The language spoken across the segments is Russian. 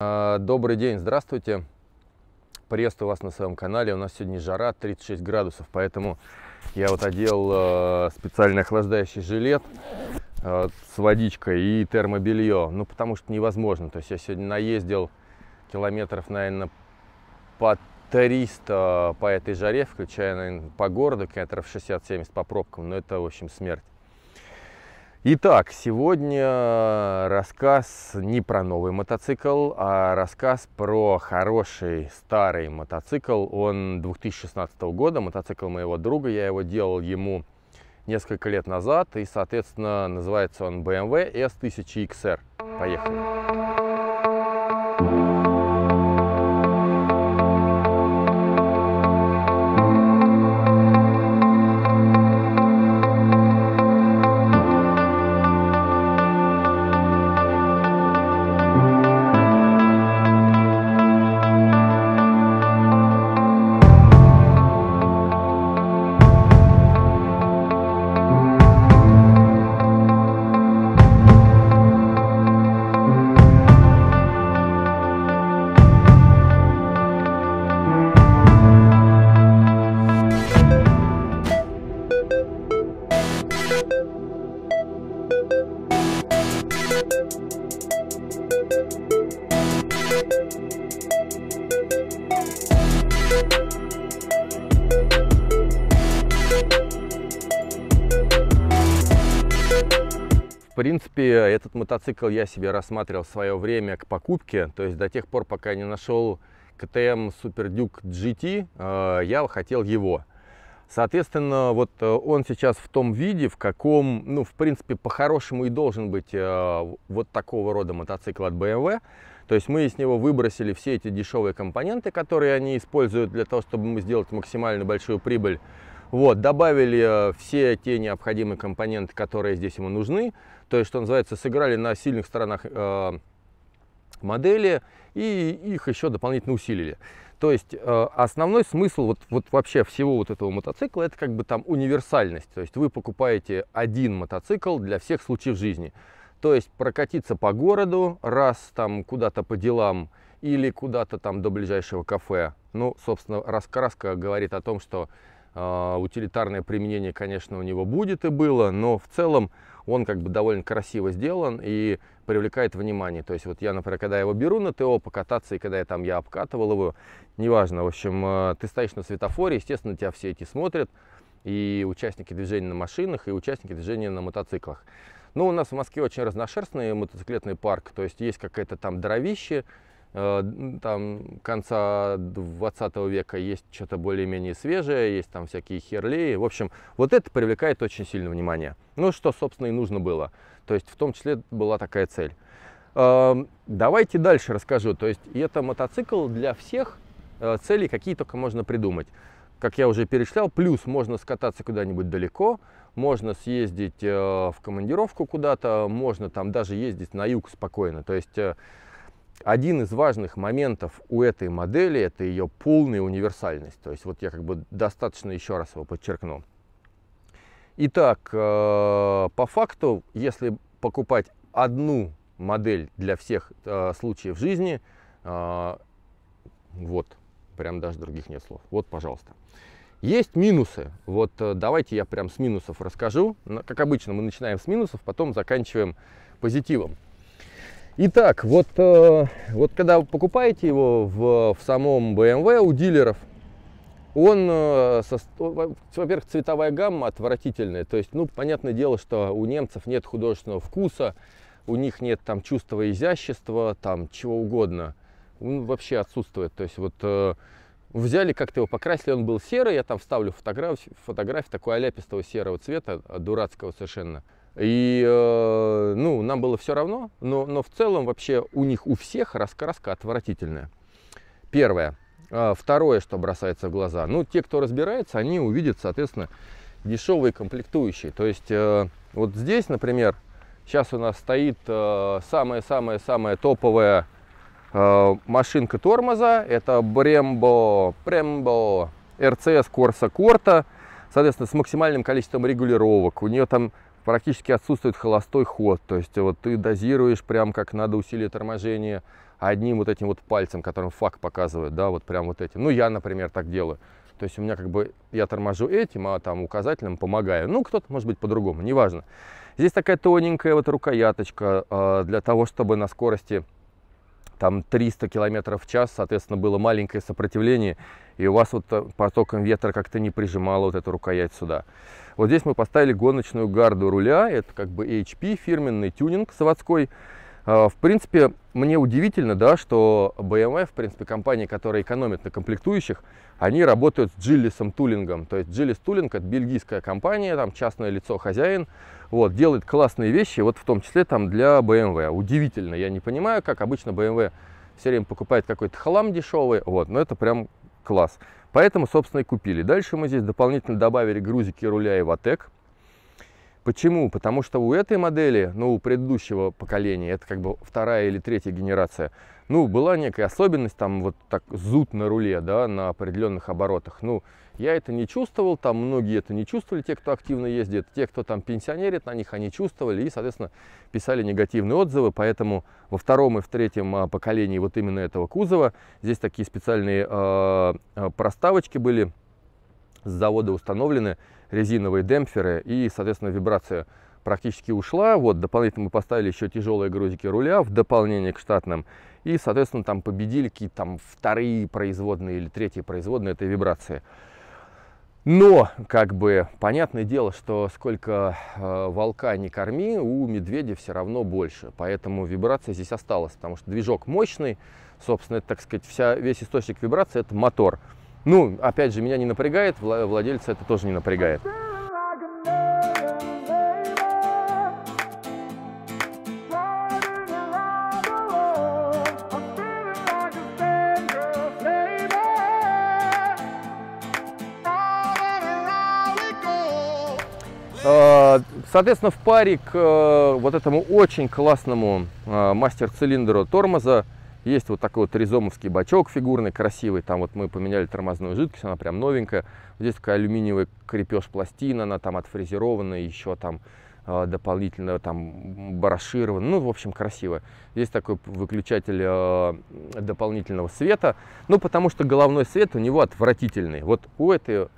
А, добрый день, здравствуйте. Приветствую вас на своем канале. У нас сегодня жара, 36 градусов, поэтому я вот одел а, специальный охлаждающий жилет а, с водичкой и термобелье. Ну, потому что невозможно. То есть я сегодня наездил километров, наверное, по 300 по этой жаре, включая, наверное, по городу, километров 60-70 по пробкам. Но это, в общем, смерть. Итак, сегодня рассказ не про новый мотоцикл, а рассказ про хороший старый мотоцикл. Он 2016 года, мотоцикл моего друга, я его делал ему несколько лет назад, и, соответственно, называется он BMW S1000XR. Эм Поехали! Этот мотоцикл я себе рассматривал в свое время к покупке, то есть до тех пор, пока я не нашел КТМ Super Duke GT, я хотел его. Соответственно, вот э, он сейчас в том виде, в каком, ну, в принципе, по-хорошему и должен быть э, вот такого рода мотоцикл от BMW. Эм то есть мы из него выбросили все эти дешевые компоненты, которые они используют для того, чтобы мы сделать максимально большую прибыль. Вот, добавили э, все те необходимые компоненты, которые здесь ему нужны. То есть, что называется, сыграли на сильных сторонах э, модели и их еще дополнительно усилили. То есть э, основной смысл вот, вот вообще всего вот этого мотоцикла это как бы там универсальность. То есть вы покупаете один мотоцикл для всех случаев жизни. То есть прокатиться по городу раз там куда-то по делам или куда-то там до ближайшего кафе. Ну, собственно, раскраска говорит о том, что э, утилитарное применение, конечно, у него будет и было, но в целом он как бы довольно красиво сделан и привлекает внимание. То есть вот я, например, когда его беру на ТО покататься, и когда я там я обкатывал его, неважно, в общем, э, ты стоишь на светофоре, естественно, тебя все эти смотрят, и участники движения на машинах, и участники движения на мотоциклах. Ну, у нас в Москве очень разношерстный мотоциклетный парк, то есть есть какая-то там дровище, Э, там конца 20 века есть что-то более-менее свежее, есть там всякие херлеи. В общем, вот это привлекает очень сильно внимание. Ну, что, собственно, и нужно было. То есть, в том числе была такая цель. Эм, давайте дальше расскажу. То есть, это мотоцикл для всех э, целей, какие только можно придумать. Как я уже перечислял, плюс можно скататься куда-нибудь далеко, можно съездить э, в командировку куда-то, можно там даже ездить на юг спокойно. То есть один из важных моментов у этой модели – это ее полная универсальность. То есть вот я как бы достаточно еще раз его подчеркну. Итак, э, по факту, если покупать одну модель для всех э, случаев жизни, э, вот, прям даже других нет слов. Вот, пожалуйста. Есть минусы. Вот давайте я прям с минусов расскажу. Как обычно, мы начинаем с минусов, потом заканчиваем позитивом. Итак, вот, э, вот когда вы покупаете его в, в самом BMW эм у дилеров, он, э, во-первых, цветовая гамма отвратительная. То есть, ну, понятное дело, что у немцев нет художественного вкуса, у них нет там чувства изящества, там чего угодно. Он вообще отсутствует. То есть, вот э, взяли, как-то его покрасили, он был серый, я там вставлю фотографию, фотографию такой аляпистого серого цвета, дурацкого совершенно. И э, ну, нам было все равно, но, но в целом вообще у них у всех раскраска отвратительная. Первое. А, второе, что бросается в глаза. Ну, те, кто разбирается, они увидят, соответственно, дешевые комплектующие. То есть э, вот здесь, например, сейчас у нас стоит э, самая-самая-самая э, топовая э, машинка тормоза. Это Brembo, Brembo RCS Corsa Corta. Соответственно, с максимальным количеством регулировок. У нее там практически отсутствует холостой ход. То есть вот ты дозируешь прям как надо усилие торможения одним вот этим вот пальцем, которым фак показывает, да, вот прям вот этим. Ну, я, например, так делаю. То есть у меня как бы я торможу этим, а там указателем помогаю. Ну, кто-то может быть по-другому, неважно. Здесь такая тоненькая вот рукояточка э, для того, чтобы на скорости там 300 км в час, соответственно, было маленькое сопротивление, и у вас вот э, потоком ветра как-то не прижимало вот эту рукоять сюда. Вот здесь мы поставили гоночную гарду руля, это как бы HP, фирменный тюнинг заводской. А, в принципе, мне удивительно, да, что BMW, в принципе, компании, которая экономит на комплектующих, они работают с Джиллисом Тулингом. То есть Джиллис Тулинг – это бельгийская компания, там частное лицо, хозяин. Вот, делает классные вещи, вот в том числе там для BMW. Удивительно, я не понимаю, как обычно BMW все время покупает какой-то хлам дешевый, вот, но это прям класс. Поэтому, собственно, и купили. Дальше мы здесь дополнительно добавили грузики руля и ватек. Почему? Потому что у этой модели, ну, у предыдущего поколения, это как бы вторая или третья генерация, ну, была некая особенность, там вот так зуд на руле, да, на определенных оборотах. Ну, я это не чувствовал, там многие это не чувствовали, те, кто активно ездит, те, кто там пенсионерит, на них они чувствовали и, соответственно, писали негативные отзывы, поэтому во втором и в третьем а, поколении вот именно этого кузова здесь такие специальные э, проставочки были с завода установлены, резиновые демпферы, и, соответственно, вибрация практически ушла. Вот, дополнительно мы поставили еще тяжелые грузики руля в дополнение к штатным. И, соответственно, там победили какие-то там вторые производные или третьи производные этой вибрации. Но, как бы, понятное дело, что сколько э, волка не корми, у медведя все равно больше. Поэтому вибрация здесь осталась, потому что движок мощный. Собственно, это, так сказать, вся, весь источник вибрации – это мотор. Ну, опять же, меня не напрягает, владельца это тоже не напрягает. А, соответственно, в паре к э, вот этому очень классному а, мастер-цилиндру тормоза есть вот такой вот Ризомовский бачок фигурный, красивый. Там вот мы поменяли тормозную жидкость, она прям новенькая. Здесь такая алюминиевая крепеж пластина, она там отфрезерованная, еще там а, дополнительно там бараширован. Ну, в общем, красиво. Есть такой выключатель э, дополнительного света. Ну, потому что головной свет у него отвратительный. Вот у этой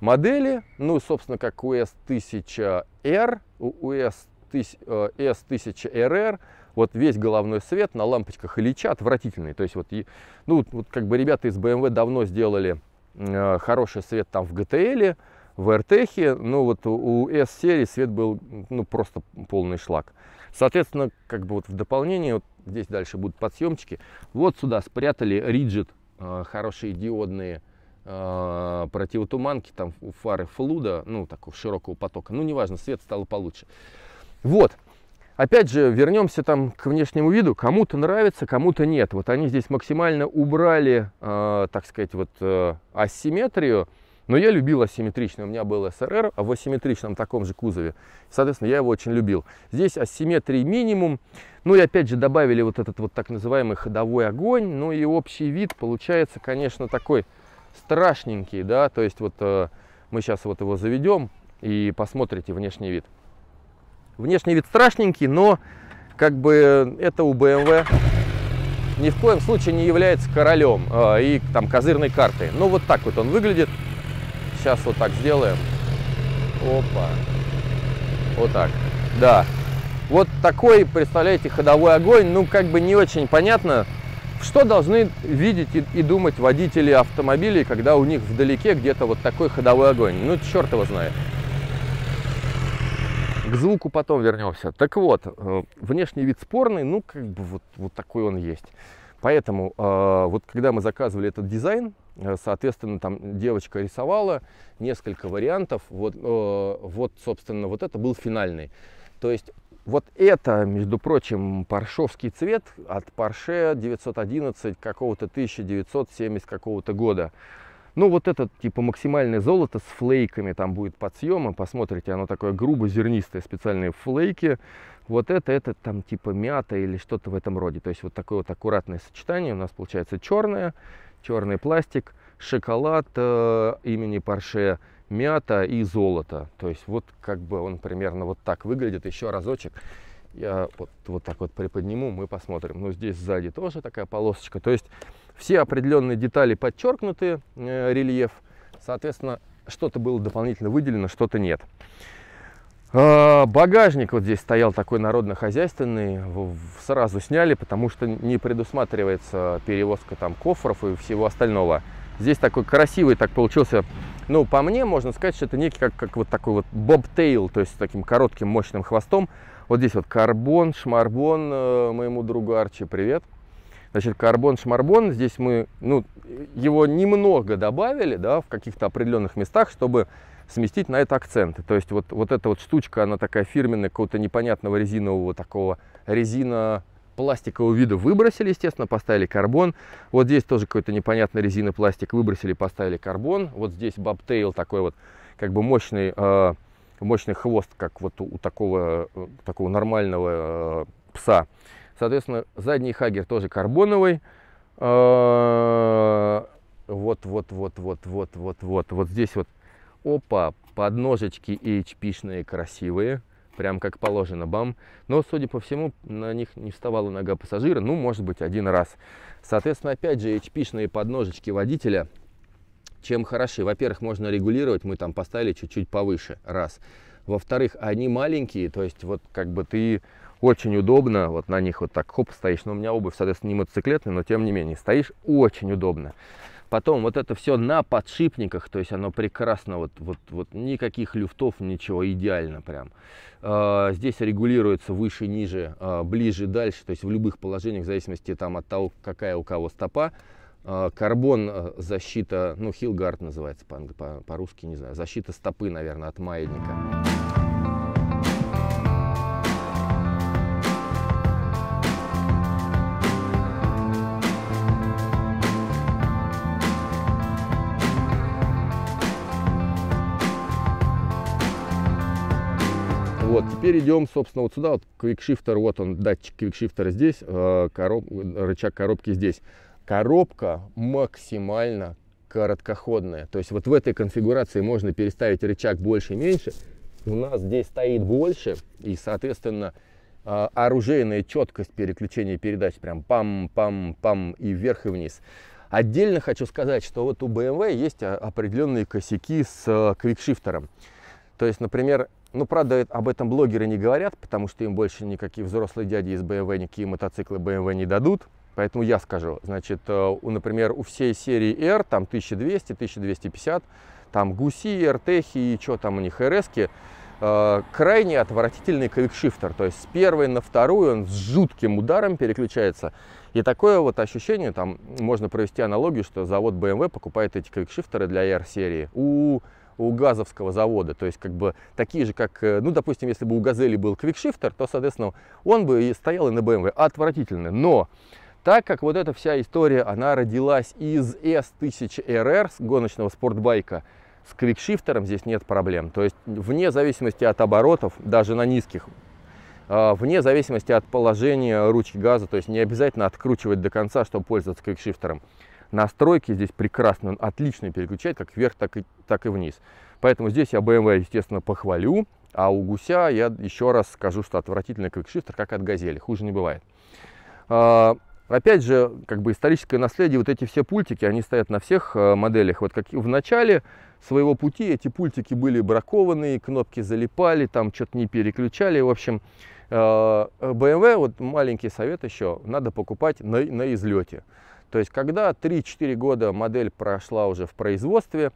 модели, ну, собственно, как у S1000R, у S1000RR, вот весь головной свет на лампочках Ильича отвратительный. То есть вот, и, ну, вот как бы ребята из BMW давно сделали э, хороший свет там в GTL, в AirTech, но ну, вот у S-серии свет был ну, просто полный шлак. Соответственно, как бы вот в дополнение, вот здесь дальше будут подсъемчики, вот сюда спрятали риджит, э, хорошие диодные э, противотуманки, там фары флуда, ну такого широкого потока, ну неважно, свет стало получше. Вот, Опять же, вернемся там к внешнему виду. Кому-то нравится, кому-то нет. Вот они здесь максимально убрали, э, так сказать, вот э, асимметрию. Но я любил асимметричный. У меня был СРР в асимметричном таком же кузове. Соответственно, я его очень любил. Здесь асимметрии минимум. Ну и опять же добавили вот этот вот так называемый ходовой огонь. Ну и общий вид получается, конечно, такой страшненький. да. То есть вот э, мы сейчас вот его заведем и посмотрите внешний вид. Внешний вид страшненький, но как бы это у BMW ни в коем случае не является королем э, и там козырной картой. Но ну, вот так вот он выглядит. Сейчас вот так сделаем. Опа. Вот так. Да. Вот такой, представляете, ходовой огонь. Ну, как бы не очень понятно, что должны видеть и, и думать водители автомобилей, когда у них вдалеке где-то вот такой ходовой огонь. Ну, черт его знает к звуку потом вернемся. Так вот, э, внешний вид спорный, ну, как бы вот, вот такой он есть. Поэтому э, вот когда мы заказывали этот дизайн, э, соответственно, там девочка рисовала несколько вариантов. Вот, вот собственно, вот это был финальный. То есть вот это, между прочим, паршовский цвет от Porsche 911 какого-то 1970 какого-то года. Ну, вот это, типа, максимальное золото с флейками там будет подсъема, Посмотрите, оно такое грубо-зернистое, специальные флейки. Вот это, это там, типа, мята или что-то в этом роде. То есть вот такое вот аккуратное сочетание. У нас получается черное, черный пластик, шоколад э, имени Порше, мята и золото. То есть вот как бы он примерно вот так выглядит. Еще разочек я вот, вот так вот приподниму, мы посмотрим. Ну, здесь сзади тоже такая полосочка. То есть все определенные детали подчеркнуты, э, рельеф. Соответственно, что-то было дополнительно выделено, что-то нет. Э, багажник вот здесь стоял такой народно-хозяйственный, сразу сняли, потому что не предусматривается перевозка там кофров и всего остального. Здесь такой красивый так получился, ну, по мне, можно сказать, что это некий как, как вот такой вот бобтейл, то есть с таким коротким мощным хвостом. Вот здесь вот карбон, шмарбон э, моему другу Арчи, привет. Привет. Значит, карбон-шмарбон, здесь мы, ну, его немного добавили, да, в каких-то определенных местах, чтобы сместить на это акценты. То есть вот, вот эта вот штучка, она такая фирменная, какого-то непонятного резинового такого, резина пластикового вида выбросили, естественно, поставили карбон. Вот здесь тоже какой-то непонятный резинопластик выбросили, поставили карбон. Вот здесь бобтейл такой вот, как бы мощный, э, мощный хвост, как вот у такого, э, такого нормального э, пса. Соответственно, задний хагер тоже карбоновый. Вот, вот, вот, вот, вот, вот, вот. Вот здесь вот, опа, подножечки HP-шные красивые. Прям как положено, бам. Но, судя по всему, на них не вставала нога пассажира. Ну, может быть, один раз. Соответственно, опять же, hp подножечки водителя чем хороши. Во-первых, можно регулировать, мы там поставили чуть-чуть повыше, раз. Во-вторых, они маленькие, то есть вот как бы ты очень удобно, вот на них вот так хоп стоишь. Но ну, у меня обувь, соответственно, не мотоциклетная, но тем не менее, стоишь очень удобно. Потом вот это все на подшипниках, то есть оно прекрасно, вот, вот, вот никаких люфтов, ничего, идеально прям. Э, здесь регулируется выше, ниже, э, ближе, дальше, то есть в любых положениях, в зависимости там, от того, какая у кого стопа. Э, карбон защита, ну, хилгард называется по-русски, по по не знаю, защита стопы, наверное, от маятника. Вот, теперь идем, собственно, вот сюда, вот квикшифтер, вот он, датчик квикшифтера здесь, э, короб, рычаг коробки здесь. Коробка максимально короткоходная, то есть вот в этой конфигурации можно переставить рычаг больше и меньше. У нас здесь стоит больше, и, соответственно, э, оружейная четкость переключения передач, прям пам-пам-пам и вверх и вниз. Отдельно хочу сказать, что вот у BMW есть а, определенные косяки с э, квикшифтером. То есть, например, ну, правда, э, об этом блогеры не говорят, потому что им больше никакие взрослые дяди из BMW никакие мотоциклы BMW не дадут. Поэтому я скажу, значит, э, у, например, у всей серии R там 1200, 1250, там гуси, РТХи и что там у них, рски, э, крайне отвратительный квикшифтер. То есть с первой на вторую он с жутким ударом переключается. И такое вот ощущение, там можно провести аналогию, что завод BMW покупает эти квикшифтеры для R-серии у у газовского завода. То есть, как бы, такие же, как, э, ну, допустим, если бы у «Газели» был квикшифтер, то, соответственно, он бы и стоял и на BMW. Отвратительно. Но так как вот эта вся история, она родилась из S1000RR, с гоночного спортбайка, с квикшифтером здесь нет проблем. То есть, вне зависимости от оборотов, даже на низких, а, вне зависимости от положения ручки газа, то есть не обязательно откручивать до конца, чтобы пользоваться квикшифтером настройки здесь прекрасно, он отлично переключает как вверх, так и, так и вниз. Поэтому здесь я BMW, естественно, похвалю, а у гуся я еще раз скажу, что отвратительный квикшифтер, как от газели, хуже не бывает. А, опять же, как бы историческое наследие, вот эти все пультики, они стоят на всех э, моделях. Вот как в начале своего пути эти пультики были бракованные, кнопки залипали, там что-то не переключали. В общем, BMW, э, вот маленький совет еще, надо покупать на, на излете. То есть, когда 3-4 года модель прошла уже в производстве,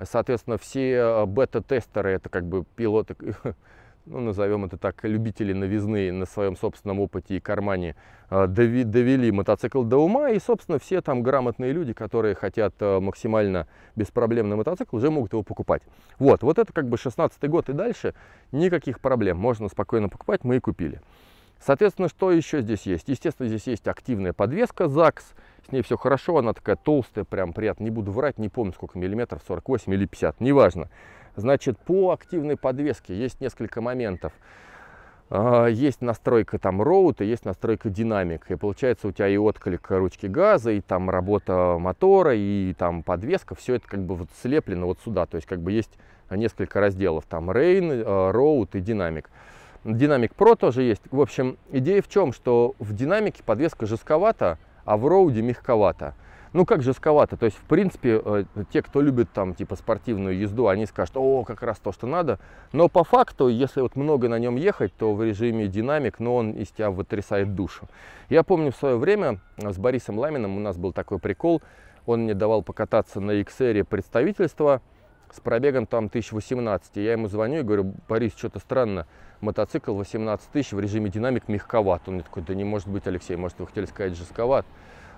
соответственно, все э, бета-тестеры, это как бы пилоты, ну, назовем это так, любители новизны на своем собственном опыте и кармане э, довели мотоцикл до ума, и, собственно, все там грамотные люди, которые хотят э, максимально беспроблемный мотоцикл, уже могут его покупать. Вот, вот это как бы 16 год и дальше, никаких проблем, можно спокойно покупать, мы и купили. Соответственно, что еще здесь есть? Естественно, здесь есть активная подвеска ЗАГС, с ней все хорошо, она такая толстая, прям приятно, не буду врать, не помню, сколько миллиметров, 48 или 50, неважно. Значит, по активной подвеске есть несколько моментов. А, есть настройка там роута, есть настройка динамик. И получается у тебя и отклик ручки газа, и там работа мотора, и там подвеска. Все это как бы вот слеплено вот сюда. То есть как бы есть несколько разделов. Там рейн, э, роут и динамик. Динамик Pro тоже есть. В общем, идея в чем, что в динамике подвеска жестковата, а в роуде мягковато. Ну как жестковато, то есть в принципе э, те, кто любит там типа спортивную езду, они скажут, о, как раз то, что надо. Но по факту, если вот много на нем ехать, то в режиме динамик, но ну, он из тебя вытрясает душу. Я помню в свое время э, с Борисом Ламиным у нас был такой прикол, он мне давал покататься на XR представительства, с пробегом там 1018. Я ему звоню и говорю, Борис, что-то странно, мотоцикл 18 тысяч в режиме динамик мягковат. Он мне такой, да не может быть, Алексей, может, вы хотели сказать жестковат.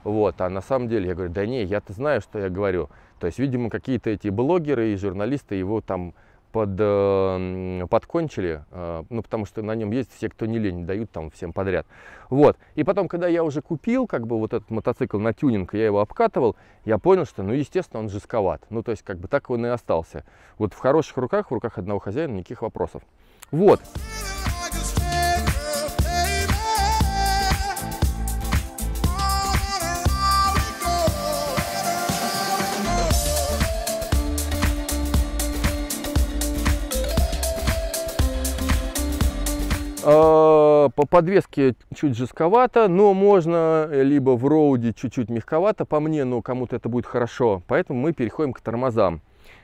Вот, а на самом деле, я говорю, да не, я-то знаю, что я говорю. То есть, видимо, какие-то эти блогеры и журналисты его там под, э, подкончили, э, ну, потому что на нем есть все, кто не лень, дают там всем подряд. Вот. И потом, когда я уже купил, как бы, вот этот мотоцикл на тюнинг, я его обкатывал, я понял, что, ну, естественно, он жестковат. Ну, то есть, как бы, так он и остался. Вот в хороших руках, в руках одного хозяина, никаких вопросов. Вот. Вот. А, по подвеске чуть жестковато, но можно э, либо в роуде чуть-чуть мягковато, по мне, но кому-то это будет хорошо. Поэтому мы переходим к тормозам.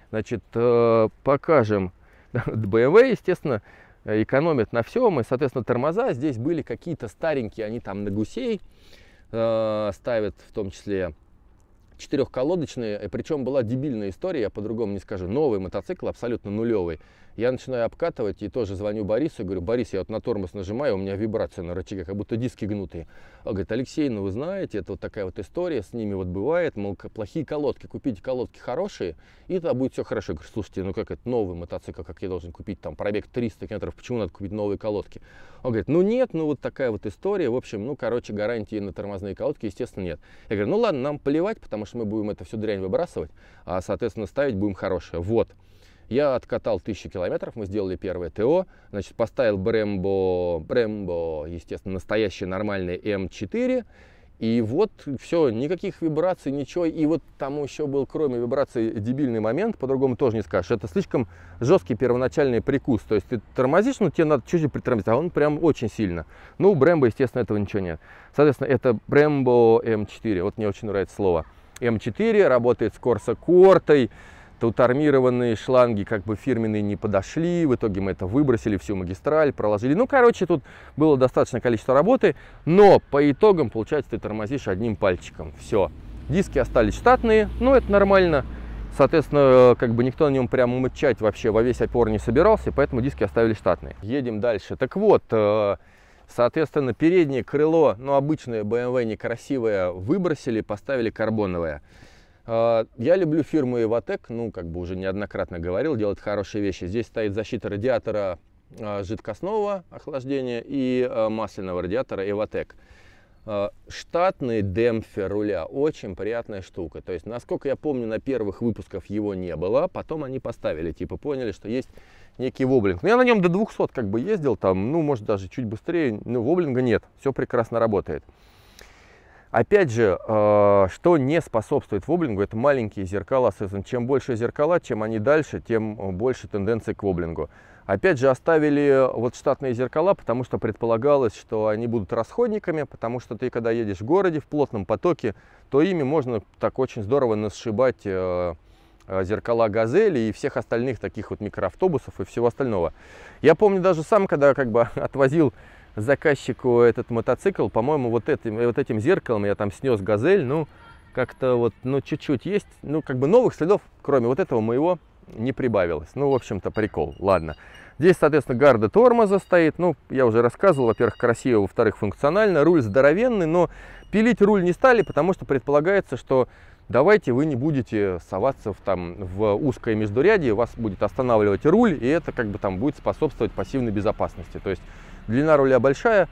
Значит, э, покажем BMW, естественно, экономят на всем. И, соответственно, тормоза здесь были какие-то старенькие, они там на гусей э, ставят в том числе четырехколодочные, причем была дебильная история, я по-другому не скажу, новый мотоцикл, абсолютно нулевый. Я начинаю обкатывать и тоже звоню Борису говорю, Борис, я вот на тормоз нажимаю, у меня вибрация на рычаге, как будто диски гнутые. Он говорит, Алексей, ну вы знаете, это вот такая вот история, с ними вот бывает, мол, плохие колодки, купите колодки хорошие, и тогда будет все хорошо. Я говорю, слушайте, ну как это новый мотоцикл, как я должен купить там пробег 300 километров, почему надо купить новые колодки? Он говорит, ну нет, ну вот такая вот история, в общем, ну короче, гарантии на тормозные колодки, естественно, нет. Я говорю, ну ладно, нам плевать, потому что мы будем это всю дрянь выбрасывать, а, соответственно, ставить будем хорошее. Вот. Я откатал тысячу километров, мы сделали первое ТО, значит, поставил Brembo, Brembo, естественно, настоящий нормальный М4, и вот все, никаких вибраций, ничего. И вот там еще был, кроме вибраций, дебильный момент, по-другому тоже не скажешь. Это слишком жесткий первоначальный прикус. То есть ты тормозишь, но тебе надо чуть-чуть притормозить, а он прям очень сильно. Ну, у Brembo, естественно, этого ничего нет. Соответственно, это Brembo M4. Вот мне очень нравится слово. М4 работает с корсакортой. Кортой то тормированные шланги как бы фирменные не подошли, в итоге мы это выбросили, всю магистраль проложили. Ну, короче, тут было достаточное количество работы, но по итогам, получается, ты тормозишь одним пальчиком, все. Диски остались штатные, ну, это нормально. Соответственно, как бы никто на нем прямо мычать вообще во весь опор не собирался, поэтому диски оставили штатные. Едем дальше. Так вот, э, соответственно, переднее крыло, ну, обычное BMW некрасивое, выбросили, поставили карбоновое. А, я люблю фирму Evotec, ну, как бы уже неоднократно говорил, делает хорошие вещи. Здесь стоит защита радиатора а, жидкостного охлаждения и а, масляного радиатора Evotec. Штатный демпфер руля очень приятная штука. То есть, насколько я помню, на первых выпусках его не было, потом они поставили, типа поняли, что есть некий воблинг. Но ну, я на нем до 200 как бы ездил, там, ну, может, даже чуть быстрее, но воблинга нет, все прекрасно работает. Опять же, э, что не способствует воблингу, это маленькие зеркала сезон. Чем больше зеркала, чем они дальше, тем э, больше тенденции к воблингу. Опять же, оставили э, вот штатные зеркала, потому что предполагалось, что они будут расходниками, потому что ты, когда едешь в городе в плотном потоке, то ими можно так очень здорово насшибать зеркала «Газели» и всех остальных таких вот микроавтобусов и всего остального. Я помню даже сам, когда как бы отвозил заказчику этот мотоцикл, по-моему, вот этим, вот этим зеркалом я там снес газель, ну, как-то вот, ну, чуть-чуть есть, ну, как бы новых следов, кроме вот этого моего, не прибавилось. Ну, в общем-то, прикол, ладно. Здесь, соответственно, гарда тормоза стоит, ну, я уже рассказывал, во-первых, красиво, во-вторых, функционально, руль здоровенный, но пилить руль не стали, потому что предполагается, что давайте вы не будете соваться в, там, в узкое междурядье, вас будет останавливать руль, и это как бы там будет способствовать пассивной безопасности. То есть Длина руля большая,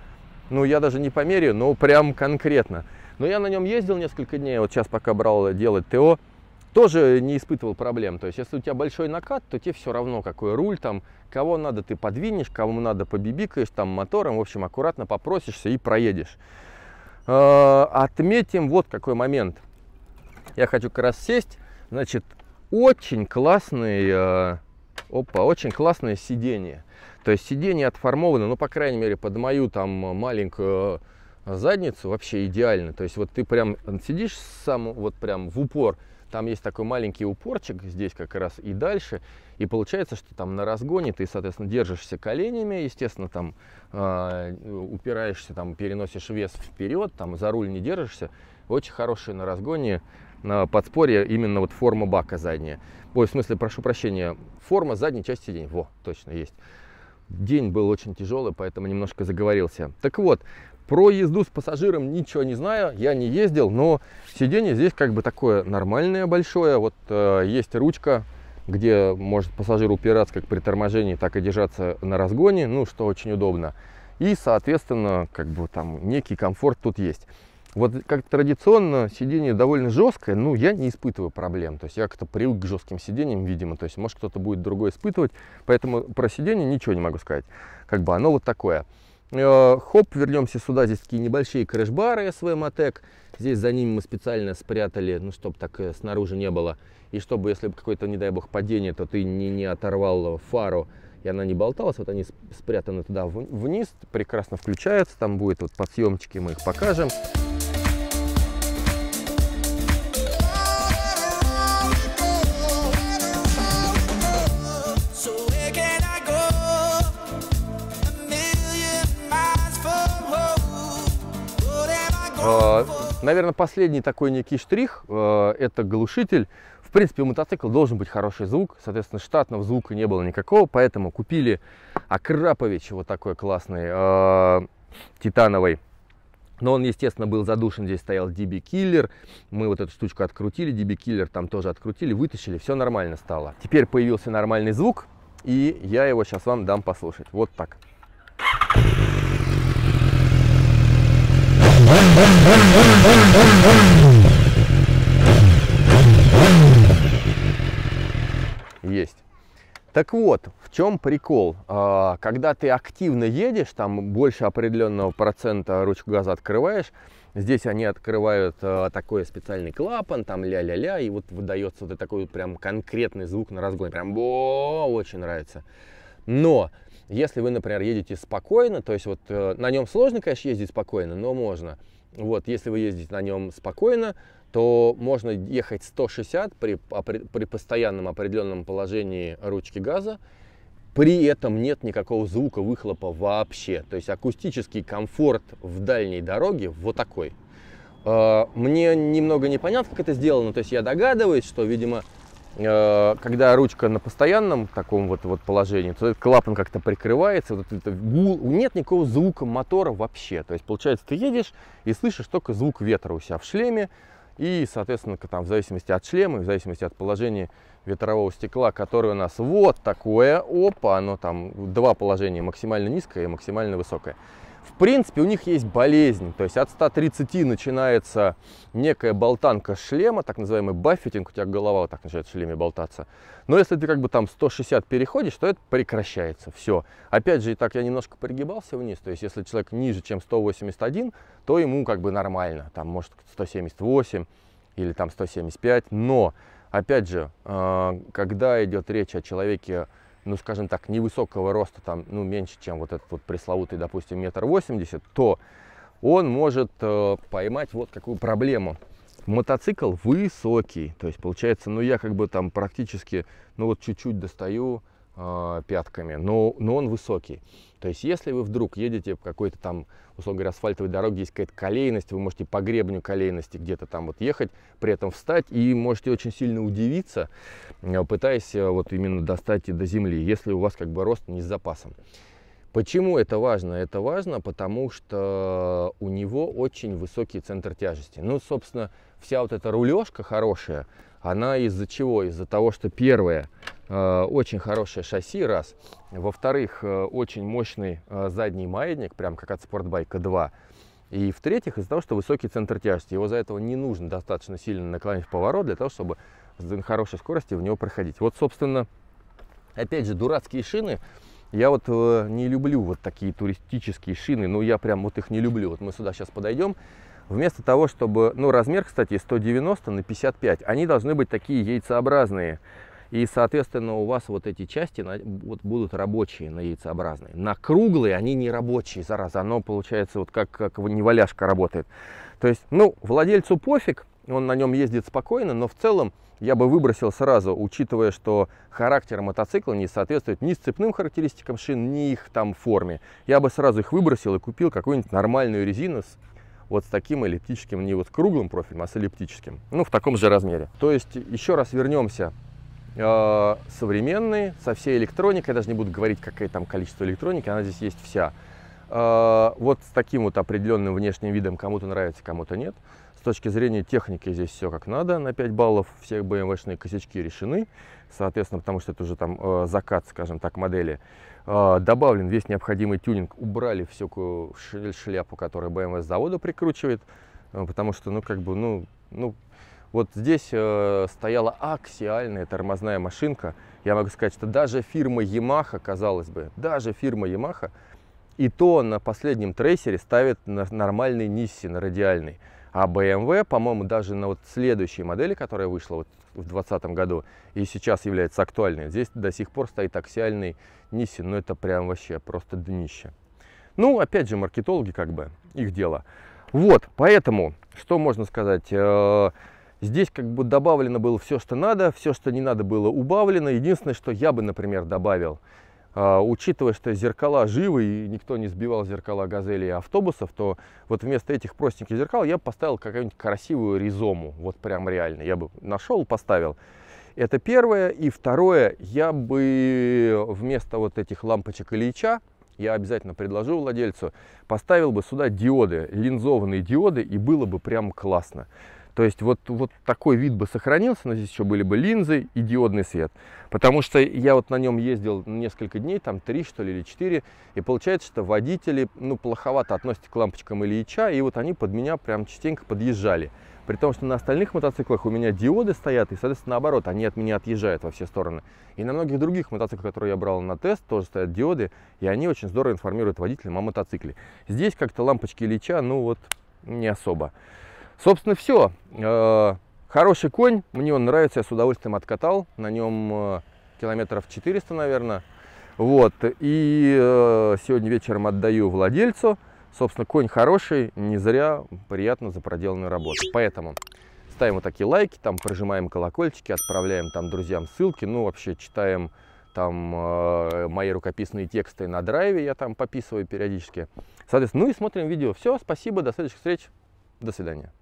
ну я даже не померяю, но прям конкретно. Но я на нем ездил несколько дней, вот сейчас пока брал делать ТО, тоже не испытывал проблем. То есть, если у тебя большой накат, то тебе все равно, какой руль там, кого надо ты подвинешь, кому надо побибикаешь там мотором, в общем, аккуратно попросишься и проедешь. А, отметим вот какой момент. Я хочу как раз сесть, значит, очень классный, а, опа, очень классное сиденье. То есть сиденье отформовано, ну, по крайней мере, под мою там маленькую задницу вообще идеально. То есть вот ты прям сидишь сам вот прям в упор, там есть такой маленький упорчик здесь как раз и дальше. И получается, что там на разгоне ты, соответственно, держишься коленями, естественно, там э, упираешься, там переносишь вес вперед, там за руль не держишься. Очень хорошие на разгоне на подспорье именно вот форма бака задняя. Ой, в смысле, прошу прощения, форма задней части сиденья. Во, точно есть день был очень тяжелый, поэтому немножко заговорился. Так вот, про езду с пассажиром ничего не знаю, я не ездил, но сиденье здесь как бы такое нормальное большое. Вот э, есть ручка, где может пассажир упираться как при торможении, так и держаться на разгоне, ну что очень удобно. И, соответственно, как бы там некий комфорт тут есть. Вот как традиционно сиденье довольно жесткое, ну, я не испытываю проблем. То есть я как-то привык к жестким сиденьям, видимо. То есть, может, кто-то будет другое испытывать. Поэтому про сиденье ничего не могу сказать. Как бы оно вот такое. Э, хоп, вернемся сюда. Здесь такие небольшие крэш-бары SV Matec. Здесь за ними мы специально спрятали, ну, чтобы так э, снаружи не было. И чтобы, если бы какое-то, не дай бог, падение, то ты не, не оторвал фару и она не болталась. Вот они спрятаны туда вниз, прекрасно включаются. Там будет вот подсъемчики, мы их покажем. А, наверное, последний такой некий штрих а, – это глушитель. В принципе, у мотоцикла должен быть хороший звук, соответственно, штатного звука не было никакого, поэтому купили Акрапович вот такой классный, а, титановый. Но он, естественно, был задушен, здесь стоял DB Killer, мы вот эту штучку открутили, DB Killer там тоже открутили, вытащили, все нормально стало. Теперь появился нормальный звук, и я его сейчас вам дам послушать, вот так. есть. Так вот, в чем прикол? А, когда ты активно едешь, там больше определенного процента ручку газа открываешь, здесь они открывают а, такой специальный клапан, там ля-ля-ля, и вот выдается вот такой прям конкретный звук на разгоне, прям бо очень нравится. Но если вы, например, едете спокойно, то есть вот э, на нем сложно, конечно, ездить спокойно, но можно. Вот, если вы ездите на нем спокойно, то можно ехать 160 при, при постоянном определенном положении ручки газа. При этом нет никакого звука выхлопа вообще. То есть акустический комфорт в дальней дороге вот такой. А, мне немного непонятно, как это сделано. То есть я догадываюсь, что, видимо, а, когда ручка на постоянном таком вот, вот положении, то этот клапан как-то прикрывается, вот это нет никакого звука мотора вообще. То есть, получается, ты едешь и слышишь только звук ветра у себя в шлеме, и, соответственно, там, в зависимости от шлема, в зависимости от положения ветрового стекла, которое у нас вот такое, опа, оно там два положения, максимально низкое и максимально высокое. В принципе, у них есть болезнь, то есть от 130 начинается некая болтанка шлема, так называемый баффетинг, у тебя голова вот так начинает в шлеме болтаться. Но если ты как бы там 160 переходишь, то это прекращается, все. Опять же, и так я немножко пригибался вниз, то есть если человек ниже, чем 181, то ему как бы нормально, там может 178 или там 175, но, опять же, э, когда идет речь о человеке ну, скажем так, невысокого роста, там, ну, меньше, чем вот этот вот пресловутый, допустим, метр восемьдесят, то он может э, поймать вот какую проблему. Мотоцикл высокий, то есть получается, ну, я как бы там практически, ну, вот чуть-чуть достаю, а, пятками, но, но он высокий. То есть, если вы вдруг едете по какой-то там, условно говоря, асфальтовой дороге, есть какая-то колейность, вы можете по гребню колейности где-то там вот ехать, при этом встать и можете очень сильно удивиться, э, пытаясь э, вот именно достать до земли, если у вас как бы рост не с запасом. Почему это важно? Это важно, потому что у него очень высокий центр тяжести. Ну, собственно, вся вот эта рулежка хорошая, она из-за чего? Из-за того, что первое – Э, очень хорошее шасси, раз. Во-вторых, э, очень мощный э, задний маятник, прям как от спортбайка 2. И в-третьих, из-за того, что высокий центр тяжести. Его за этого не нужно достаточно сильно наклонить в поворот, для того, чтобы с хорошей скорости в него проходить. Вот, собственно, опять же, дурацкие шины. Я вот э, не люблю вот такие туристические шины, ну я прям вот их не люблю. Вот мы сюда сейчас подойдем. Вместо того, чтобы, ну размер, кстати, 190 на 55, они должны быть такие яйцеобразные. И, соответственно, у вас вот эти части на, вот будут рабочие на яйцеобразные. На круглые они не рабочие, зараза. Оно получается вот как, как неваляшка работает. То есть, ну, владельцу пофиг, он на нем ездит спокойно, но в целом я бы выбросил сразу, учитывая, что характер мотоцикла не соответствует ни сцепным характеристикам шин, ни их там форме. Я бы сразу их выбросил и купил какую-нибудь нормальную резину с вот с таким эллиптическим, не вот круглым профилем, а с эллиптическим. Ну, в таком же размере. То есть, еще раз вернемся э, а, современный, со всей электроникой. Я даже не буду говорить, какое там количество электроники, она здесь есть вся. А, вот с таким вот определенным внешним видом кому-то нравится, кому-то нет. С точки зрения техники здесь все как надо, на 5 баллов все BMW-шные косячки решены, соответственно, потому что это уже там а, закат, скажем так, модели. добавлен весь необходимый тюнинг, убрали всю шляпу, которую BMW с завода прикручивает, потому что, ну, как бы, ну, ну, вот здесь э, стояла аксиальная тормозная машинка. Я могу сказать, что даже фирма Yamaha, казалось бы, даже фирма Yamaha, и то на последнем трейсере ставит на нормальный Nissi, на радиальный. А BMW, по-моему, даже на вот следующей модели, которая вышла вот в 2020 году и сейчас является актуальной, здесь до сих пор стоит аксиальный Nissi, но ну, это прям вообще просто днище. Ну, опять же, маркетологи как бы, их дело. Вот, поэтому, что можно сказать? Э, Здесь как бы добавлено было все, что надо, все, что не надо было убавлено. Единственное, что я бы, например, добавил, а, учитывая, что зеркала живы и никто не сбивал зеркала газели и автобусов, то вот вместо этих простеньких зеркал я бы поставил какую-нибудь красивую ризому, вот прям реально. Я бы нашел, поставил. Это первое. И второе, я бы вместо вот этих лампочек Ильича, я обязательно предложу владельцу, поставил бы сюда диоды, линзованные диоды, и было бы прям классно. То есть вот, вот такой вид бы сохранился, но здесь еще были бы линзы и диодный свет. Потому что я вот на нем ездил несколько дней, там три что ли или четыре, и получается, что водители ну, плоховато относятся к лампочкам или Ильича, и вот они под меня прям частенько подъезжали. При том, что на остальных мотоциклах у меня диоды стоят, и, соответственно, наоборот, они от меня отъезжают во все стороны. И на многих других мотоциклах, которые я брал на тест, тоже стоят диоды, и они очень здорово информируют водителям о мотоцикле. Здесь как-то лампочки Ильича, ну вот, не особо. Собственно, все. Э, хороший конь, мне он нравится, я с удовольствием откатал. На нем э, километров 400, наверное. Вот, и э, сегодня вечером отдаю владельцу. Собственно, конь хороший, не зря, приятно за проделанную работу. Поэтому ставим вот такие лайки, там прожимаем колокольчики, отправляем там друзьям ссылки, ну вообще читаем там э, мои рукописные тексты на драйве, я там пописываю периодически. Соответственно, ну и смотрим видео. Все, спасибо, до следующих встреч, до свидания.